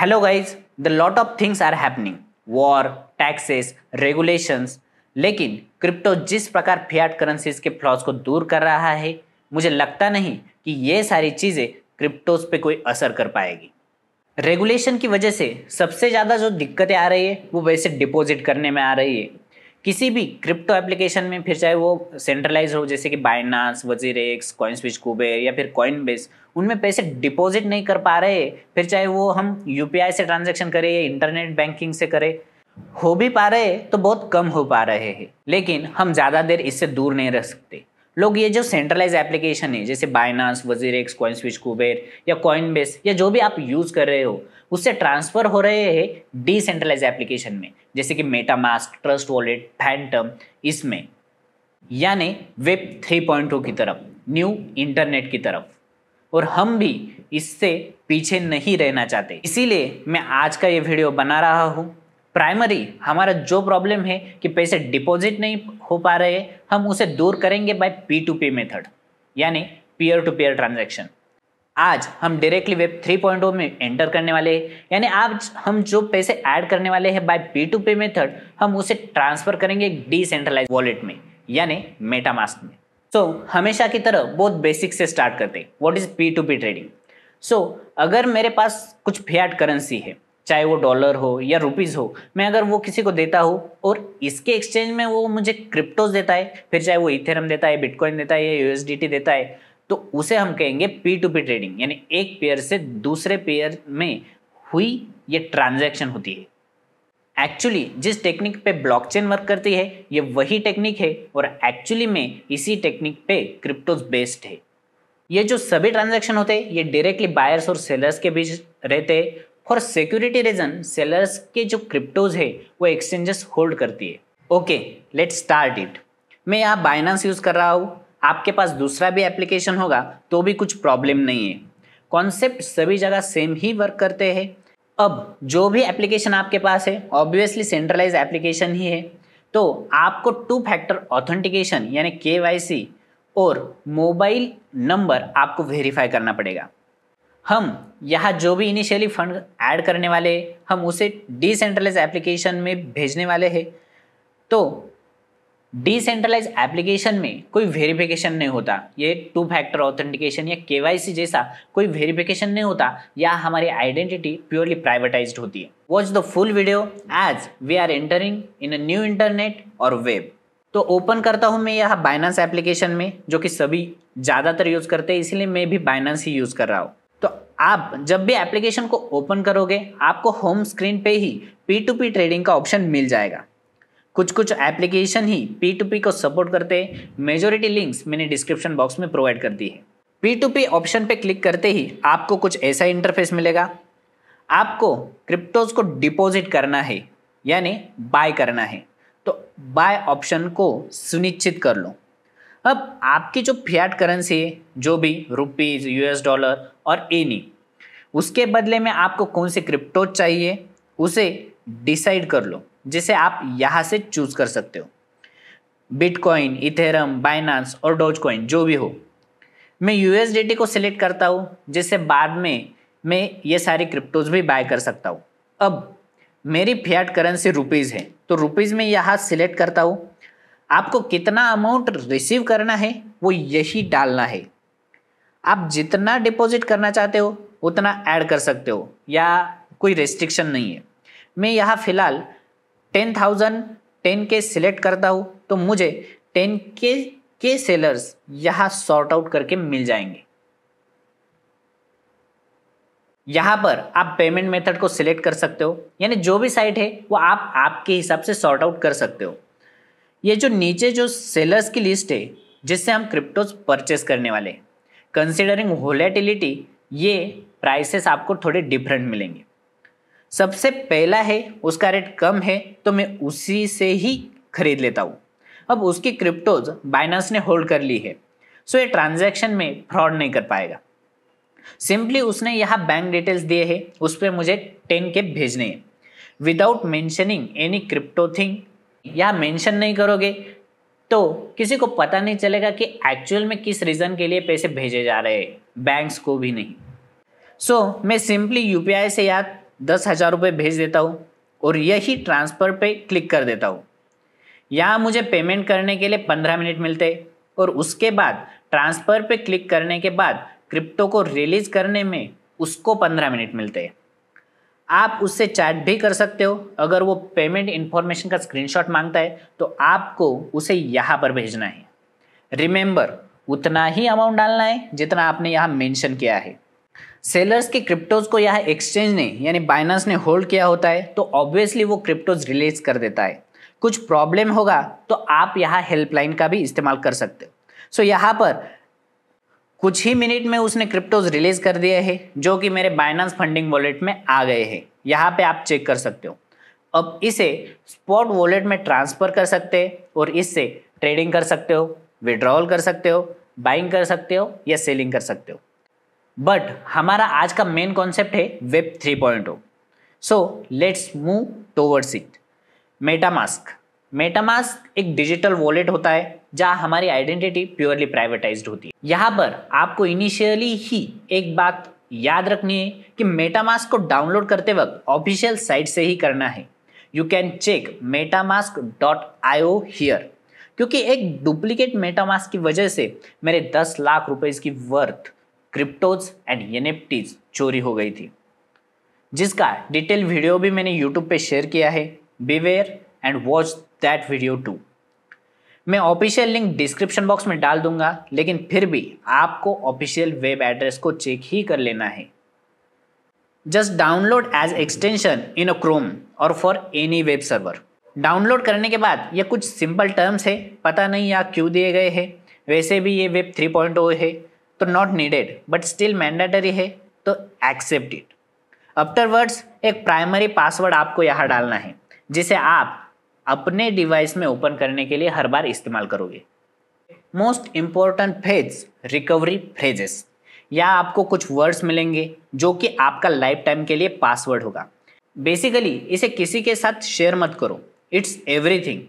Hello guys the lot of things are happening war taxes regulations लेकिन crypto जिस प्रकार Fiat currencies के flaws को दूर कर रहा है मुझे लगता नहीं कि ये सारी चीज़ें क्रिप्टोज पे कोई असर कर पाएगी रेगुलेशन की वजह से सबसे ज़्यादा जो दिक्कतें आ रही है वो वैसे डिपॉजिट करने में आ रही है किसी भी क्रिप्टो एप्लीकेशन में फिर चाहे वो सेंट्रलाइज हो जैसे कि बाइनास वजीरेक्स स्विच कुबेर या फिर कॉइन बेस उनमें पैसे डिपॉजिट नहीं कर पा रहे फिर चाहे वो हम यू से ट्रांजेक्शन करें या इंटरनेट बैंकिंग से करें हो भी पा रहे तो बहुत कम हो पा रहे हैं लेकिन हम ज़्यादा देर इससे दूर नहीं रह सकते लोग ये जो सेंट्रलाइज एप्लीकेशन है जैसे बाइनास वजीरेक्स स्विच कुबेर या कॉइन बेस या जो भी आप यूज़ कर रहे हो उससे ट्रांसफर हो रहे हैं डिसेंट्रलाइज एप्लीकेशन में जैसे कि मेटामास्क ट्रस्ट वॉलेट फैंटम इसमें यानी वेब 3.0 की तरफ न्यू इंटरनेट की तरफ और हम भी इससे पीछे नहीं रहना चाहते इसीलिए मैं आज का ये वीडियो बना रहा हूँ प्राइमरी हमारा जो प्रॉब्लम है कि पैसे डिपॉजिट नहीं हो पा रहे हम उसे दूर करेंगे by P to P method यानी पीयर टू पीयर ट्रांजेक्शन आज हम डायरेक्टली वेब 3.0 में एंटर करने वाले हैं यानी आज हम जो पैसे ऐड करने वाले हैं by P to pay method हम उसे ट्रांसफर करेंगे एक डिसेंट्रलाइज वॉलेट में यानी मेटामास्क में सो so, हमेशा की तरह बहुत बेसिक से स्टार्ट करते हैं what is P to P trading so अगर मेरे पास कुछ फैट करेंसी है चाहे वो डॉलर हो या रुपीज़ हो मैं अगर वो किसी को देता हूँ और इसके एक्सचेंज में वो मुझे क्रिप्टोज देता है फिर चाहे वो इथेरम देता है बिटकॉइन देता है या यूएसडीटी देता है तो उसे हम कहेंगे पी टू पी ट्रेडिंग यानी एक पेयर से दूसरे पेयर में हुई ये ट्रांजैक्शन होती है एक्चुअली जिस टेक्निक पे ब्लॉकचेन वर्क करती है ये वही टेक्निक है और एक्चुअली में इसी टेक्निक पे क्रिप्टोज बेस्ड है ये जो सभी ट्रांजैक्शन होते हैं ये डायरेक्टली बायर्स और सेलर्स के बीच रहते हैं फॉर सिक्योरिटी रीजन सेलर्स के जो क्रिप्टोज है वो एक्सचेंजेस होल्ड करती है ओके लेट स्टार्ट इट मैं यहाँ बाइनांस यूज़ कर रहा हूँ आपके पास दूसरा भी एप्लीकेशन होगा तो भी कुछ प्रॉब्लम नहीं है कॉन्सेप्ट सभी जगह सेम ही वर्क करते हैं अब जो भी एप्लीकेशन आपके पास है ऑब्वियसली सेंट्रलाइज एप्लीकेशन ही है तो आपको टू फैक्टर ऑथेंटिकेशन यानी के और मोबाइल नंबर आपको वेरीफाई करना पड़ेगा हम यहाँ जो भी इनिशियली फंड ऐड करने वाले हम उसे डिसेंट्रलाइज एप्लीकेशन में भेजने वाले हैं तो डिसेंट्रलाइज एप्लीकेशन में कोई वेरिफिकेशन नहीं होता ये टू फैक्टर ऑथेंटिकेशन या केवाईसी जैसा कोई वेरिफिकेशन नहीं होता या हमारी आइडेंटिटी प्योरली प्राइवेटाइज होती है watch the full video as we are entering in a new internet और वेब तो ओपन करता हूँ मैं यह बाइनांस एप्लीकेशन में जो कि सभी ज़्यादातर यूज़ करते हैं इसलिए मैं भी बाइनांस ही यूज़ कर रहा हूँ तो आप जब भी एप्लीकेशन को ओपन करोगे आपको होम स्क्रीन पे ही पी टू पी ट्रेडिंग का ऑप्शन मिल जाएगा कुछ कुछ एप्लीकेशन ही पी टू पी को सपोर्ट करते हैं मेजोरिटी लिंक्स मैंने डिस्क्रिप्शन बॉक्स में प्रोवाइड कर दी है पी टू पी ऑप्शन पे क्लिक करते ही आपको कुछ ऐसा इंटरफेस मिलेगा आपको क्रिप्टोज को डिपॉजिट करना है यानी बाय करना है तो बाय ऑप्शन को सुनिश्चित कर लो अब आपकी जो फियाट करेंसी है जो भी रुपीज़ यूएस डॉलर और एनी उसके बदले में आपको कौन से क्रिप्टोज चाहिए उसे डिसाइड कर लो जिसे आप यहाँ से चूज कर सकते हो बिटकॉइन इथेरम बाइनांस और डोज कॉइन जो भी हो मैं यूएसडीटी को सिलेक्ट करता हूँ जिससे बाद में मैं ये सारी क्रिप्टोज भी बाय कर सकता हूँ अब मेरी फियाट करेंसी रुपीज़ है तो रुपीज़ में यहाँ सिलेक्ट करता हूँ आपको कितना अमाउंट रिसीव करना है वो यही डालना है आप जितना डिपॉजिट करना चाहते हो उतना ऐड कर सकते हो या कोई रेस्ट्रिक्शन नहीं है मैं यहाँ फ़िलहाल ten thousand ten K select करता हूँ तो मुझे टेन के के सेलर्स यहाँ सॉर्ट आउट करके मिल जाएंगे यहाँ पर आप पेमेंट मेथड को सिलेक्ट कर सकते हो यानी जो भी साइट है वो आप आपके हिसाब से सॉर्ट आउट कर सकते हो ये जो नीचे जो सेलर्स की लिस्ट है जिससे हम क्रिप्टोज परचेस करने वाले कंसिडरिंग वोलेटिलिटी ये प्राइसेस आपको थोड़े डिफरेंट मिलेंगे सबसे पहला है उसका रेट कम है तो मैं उसी से ही खरीद लेता हूँ अब उसकी क्रिप्टोज बाइनांस ने होल्ड कर ली है सो ये ट्रांजेक्शन में फ्रॉड नहीं कर पाएगा सिंपली उसने यहाँ बैंक डिटेल्स दिए हैं उस पर मुझे टेन के भेजने हैं without mentioning any crypto thing या मैंशन नहीं करोगे तो किसी को पता नहीं चलेगा कि एक्चुअल में किस रीज़न के लिए पैसे भेजे जा रहे हैं बैंक्स को भी नहीं सो so, मैं सिंपली यूपीआई से या दस हज़ार रुपये भेज देता हूँ और यही ट्रांसफ़र पे क्लिक कर देता हूँ यहाँ मुझे पेमेंट करने के लिए पंद्रह मिनट मिलते और उसके बाद ट्रांसफ़र पे क्लिक करने के बाद क्रिप्टो को रिलीज़ करने में उसको पंद्रह मिनट मिलते हैं आप उससे चैट भी कर सकते हो अगर वो पेमेंट इन्फॉर्मेशन का स्क्रीनशॉट मांगता है तो आपको उसे यहाँ पर भेजना है रिमेंबर उतना ही अमाउंट डालना है जितना आपने यहाँ मेंशन किया है सेलर्स के क्रिप्टोज को यह एक्सचेंज ने यानी बाइनास ने होल्ड किया होता है तो ऑब्वियसली वो क्रिप्टोज रिलीज कर देता है कुछ प्रॉब्लम होगा तो आप यहाँ हेल्पलाइन का भी इस्तेमाल कर सकते हो सो यहाँ पर कुछ ही मिनट में उसने क्रिप्टोज रिलीज कर दिए हैं जो कि मेरे बाइनास फंडिंग वॉलेट में आ गए हैं यहाँ पे आप चेक कर सकते हो अब इसे स्पॉट वॉलेट में ट्रांसफ़र कर सकते हो और इससे ट्रेडिंग कर सकते हो विड्रॉल कर सकते हो बाइंग कर सकते हो या सेलिंग कर सकते हो बट हमारा आज का मेन कॉन्सेप्ट है web 3.0 so let's move towards it MetaMask MetaMask एक डिजिटल वॉलेट होता है जहाँ हमारी आइडेंटिटी प्योरली प्राइवेटाइज होती है यहाँ पर आपको इनिशियली ही एक बात याद रखनी है कि मेटामास्क को डाउनलोड करते वक्त ऑफिशियल साइट से ही करना है you can check MetaMask dot I O here क्योंकि एक डुप्लीकेट मेटामास्क की वजह से मेरे 10 लाख रुपए की वर्थ क्रिप्टोज एंड एन चोरी हो गई थी जिसका डिटेल वीडियो भी मैंने यूट्यूब पे शेयर किया है beware and watch that video too मैं ऑफिशियल लिंक डिस्क्रिप्शन बॉक्स में डाल दूंगा लेकिन फिर भी आपको ऑफिशियल वेब एड्रेस को चेक ही कर लेना है just download as extension in a Chrome or for any web server download करने के बाद ये कुछ सिंपल टर्म्स है पता नहीं यहाँ क्यों दिए गए हैं वैसे भी ये वेब 3.0 है तो not needed but still mandatory है तो एक्सेप्ट इट आफ्टरवर्ड्स एक प्राइमरी पासवर्ड आपको यहाँ डालना है जिसे आप अपने डिवाइस में ओपन करने के लिए हर बार इस्तेमाल करोगे most important phase recovery phrases या आपको कुछ वर्ड्स मिलेंगे जो कि आपका लाइफ टाइम के लिए पासवर्ड होगा बेसिकली इसे किसी के साथ शेयर मत करो इट्स एवरीथिंग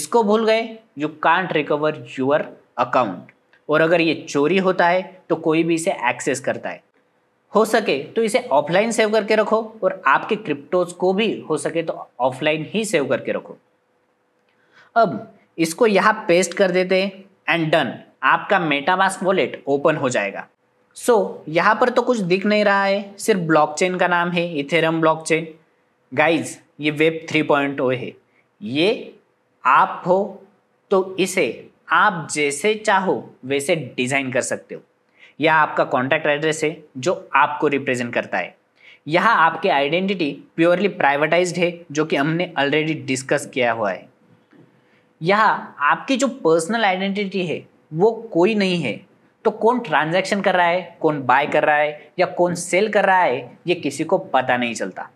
इसको भूल गए you can't recover your account और अगर ये चोरी होता है तो कोई भी इसे एक्सेस करता है हो सके तो इसे ऑफलाइन सेव करके रखो और आपके क्रिप्टोज को भी हो सके तो ऑफलाइन ही सेव करके रखो अब इसको यहाँ पेस्ट कर देते हैं एंड डन आपका मेटामास्क वॉलेट ओपन हो जाएगा सो so, यहाँ पर तो कुछ दिख नहीं रहा है सिर्फ ब्लॉकचेन का नाम है इथेरम ब्लॉकचेन गाइज ये वेब 3.0 है ये आप हो तो इसे आप जैसे चाहो वैसे डिज़ाइन कर सकते हो यह आपका कॉन्टैक्ट एड्रेस है जो आपको रिप्रेजेंट करता है यह आपके आइडेंटिटी प्योरली प्राइवेटाइज्ड है जो कि हमने ऑलरेडी डिस्कस किया हुआ है यह आपकी जो पर्सनल आइडेंटिटी है वो कोई नहीं है तो कौन ट्रांजैक्शन कर रहा है कौन बाय कर रहा है या कौन सेल कर रहा है ये किसी को पता नहीं चलता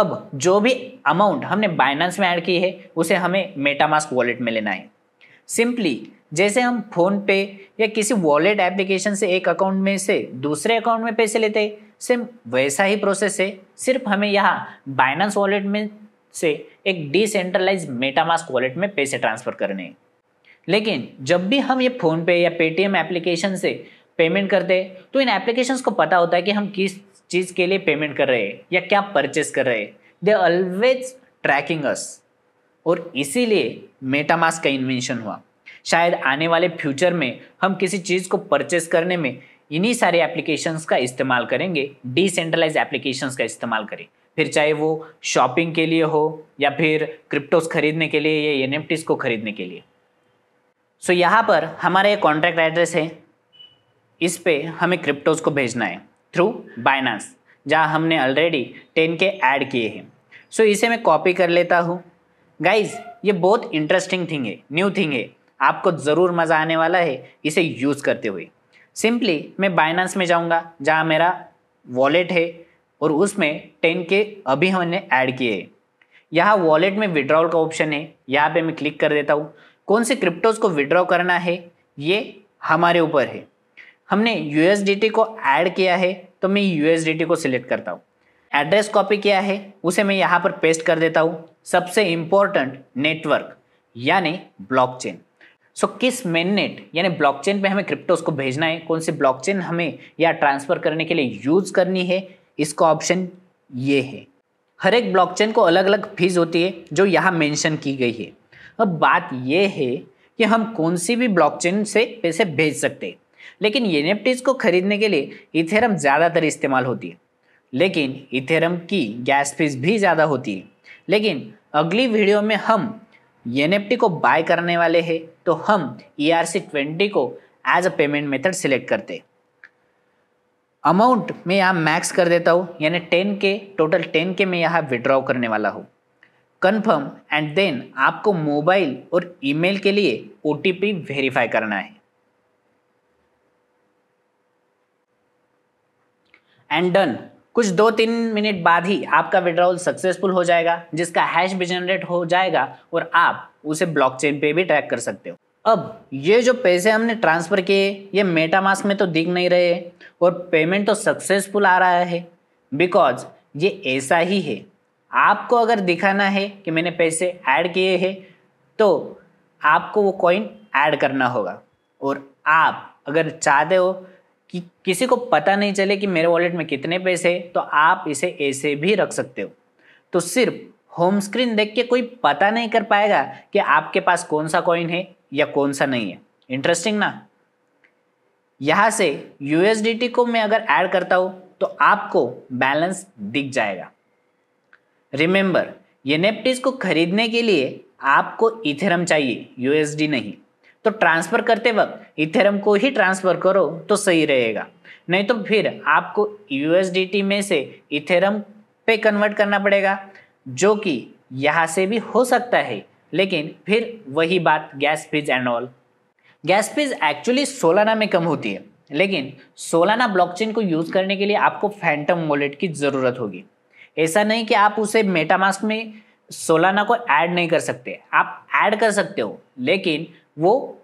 अब जो भी अमाउंट हमने बाइनेंस में ऐड की है उसे हमें मेटामास्क वॉलेट में लेना है सिंपली जैसे हम फोन पे या किसी वॉलेट एप्लीकेशन से एक अकाउंट में से दूसरे अकाउंट में पैसे लेते सेम वैसा ही प्रोसेस है सिर्फ हमें यहाँ बाइनांस वॉलेट में से एक डिसेंट्रलाइज मेटामास्क वॉलेट में पैसे ट्रांसफ़र करने लेकिन जब भी हम ये फ़ोनपे या पेटीएम एप्लीकेशन से पेमेंट करते हैं तो इन एप्लीकेशंस को पता होता है कि हम किस चीज़ के लिए पेमेंट कर रहे हैं या क्या परचेस कर रहे हैं दे ऑलवेज ट्रैकिंग अस और इसीलिए मेटामास का इन्वेंशन हुआ शायद आने वाले फ्यूचर में हम किसी चीज़ को परचेस करने में इन्हीं सारे एप्लीकेशंस का इस्तेमाल करेंगे डिसेंट्रलाइज एप्लीकेशंस का इस्तेमाल करें फिर चाहे वो शॉपिंग के लिए हो या फिर क्रिप्टोस खरीदने के लिए या एन को खरीदने के लिए सो so, यहाँ पर हमारा ये कॉन्ट्रैक्ट एड्रेस है इस पर हमें क्रिप्टोस को भेजना है थ्रू बाइनांस जहाँ हमने ऑलरेडी टेन के ऐड किए हैं सो so, इसे मैं कॉपी कर लेता हूँ गाइज ये बहुत इंटरेस्टिंग थिंग है न्यू थिंग है आपको ज़रूर मज़ा आने वाला है इसे यूज़ करते हुए सिंपली मैं बाइनांस में जाऊँगा जहाँ मेरा वॉलेट है और उसमें टेन के अभी हमने ऐड किए हैं यहाँ वॉलेट में विड्रॉल का ऑप्शन है यहाँ पे मैं क्लिक कर देता हूँ कौन से क्रिप्टोज़ को विड्रॉ करना है ये हमारे ऊपर है हमने यू को ऐड किया है तो मैं यू को सिलेक्ट करता हूँ एड्रेस कॉपी किया है उसे मैं यहाँ पर पेस्ट कर देता हूँ सबसे इंपॉर्टेंट नेटवर्क यानी ब्लॉकचेन सो किस मेननेट यानी ब्लॉकचेन पे हमें क्रिप्टोस को भेजना है कौन सी ब्लॉकचेन हमें या ट्रांसफ़र करने के लिए यूज़ करनी है इसका ऑप्शन ये है हर एक ब्लॉकचेन को अलग अलग फीस होती है जो यहाँ मेंशन की गई है अब बात यह है कि हम कौन सी भी ब्लॉकचेन से पैसे भेज सकते हैं लेकिन एन को खरीदने के लिए इथेरम ज़्यादातर इस्तेमाल होती है लेकिन इथेरम की गैस फीस भी ज़्यादा होती है लेकिन अगली वीडियो में हम एन को बाय करने वाले हैं तो हम ई आर सी ट्वेंटी को as a payment method select करते अमाउंट मैं यहाँ मैक्स कर देता हूँ यानी टेन के टोटल टेन के मैं यहाँ विड्रॉ करने वाला हूँ कन्फर्म एंड देन आपको मोबाइल और ईमेल के लिए ओ वेरीफाई करना है एंड डन कुछ दो तीन मिनट बाद ही आपका विड्रॉवल सक्सेसफुल हो जाएगा जिसका हैश भी जनरेट हो जाएगा और आप उसे ब्लॉकचेन पे भी ट्रैक कर सकते हो अब ये जो पैसे हमने ट्रांसफ़र किए ये मेटामास्क में तो दिख नहीं रहे और पेमेंट तो सक्सेसफुल आ रहा है बिकॉज ये ऐसा ही है आपको अगर दिखाना है कि मैंने पैसे ऐड किए हैं तो आपको वो कॉइन ऐड करना होगा और आप अगर चाहते हो कि किसी को पता नहीं चले कि मेरे वॉलेट में कितने पैसे हैं तो आप इसे ऐसे भी रख सकते हो तो सिर्फ होम स्क्रीन देख के कोई पता नहीं कर पाएगा कि आपके पास कौन सा कॉइन है या कौन सा नहीं है इंटरेस्टिंग ना यहाँ से यूएसडीटी को मैं अगर ऐड करता हूँ तो आपको बैलेंस दिख जाएगा रिमेंबर ये नेप्टिस को खरीदने के लिए आपको इथेरम चाहिए यूएसडी नहीं तो ट्रांसफ़र करते वक्त इथेरम को ही ट्रांसफ़र करो तो सही रहेगा नहीं तो फिर आपको यूएसडीटी में से इथेरम पे कन्वर्ट करना पड़ेगा जो कि यहाँ से भी हो सकता है लेकिन फिर वही बात gas fees and all gas fees actually Solana में कम होती है लेकिन सोलाना ब्लॉकचेन को यूज़ करने के लिए आपको फैंटम वॉलेट की ज़रूरत होगी ऐसा नहीं कि आप उसे मेटामास्क में सोलाना को ऐड नहीं कर सकते आप ऐड कर सकते हो लेकिन वो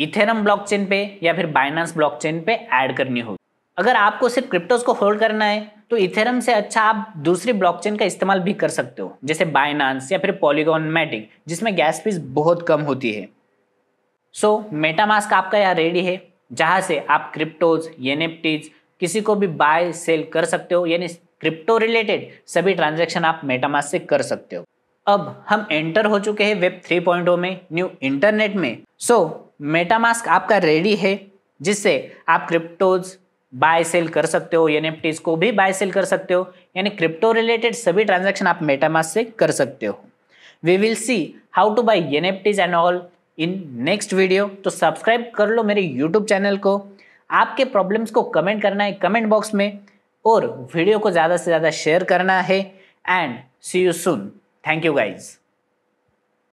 इथेरम ब्लॉकचेन पे या फिर बाइनांस ब्लॉकचेन पे ऐड करनी होगी अगर आपको सिर्फ क्रिप्टोज को होल्ड करना है तो इथेरम से अच्छा आप दूसरी ब्लॉकचेन का इस्तेमाल भी कर सकते हो जैसे बाइनांस या फिर पॉलीगॉन मैटिक जिसमें गैस फीस बहुत कम होती है सो so, मेटामास्क आपका यहाँ रेडी है जहाँ से आप क्रिप्टोज एनएफटीज किसी को भी बाय सेल कर सकते हो यानी क्रिप्टो रिलेटेड सभी ट्रांजेक्शन आप मेटामास्क से कर सकते हो अब हम एंटर हो चुके हैं वेब 3.0 में न्यू इंटरनेट में सो so, मेटामास्क आपका रेडी है जिससे आप क्रिप्टोज बाय सेल कर सकते हो एन को भी बाय सेल कर सकते हो यानी क्रिप्टो रिलेटेड सभी ट्रांजेक्शन आप मेटामास्क से कर सकते हो we will see how to buy an and all in next video तो सब्सक्राइब कर लो मेरे यूट्यूब चैनल को आपके प्रॉब्लम्स को कमेंट करना है कमेंट बॉक्स में और वीडियो को ज़्यादा से ज़्यादा शेयर करना है and see you soon Thank you guys.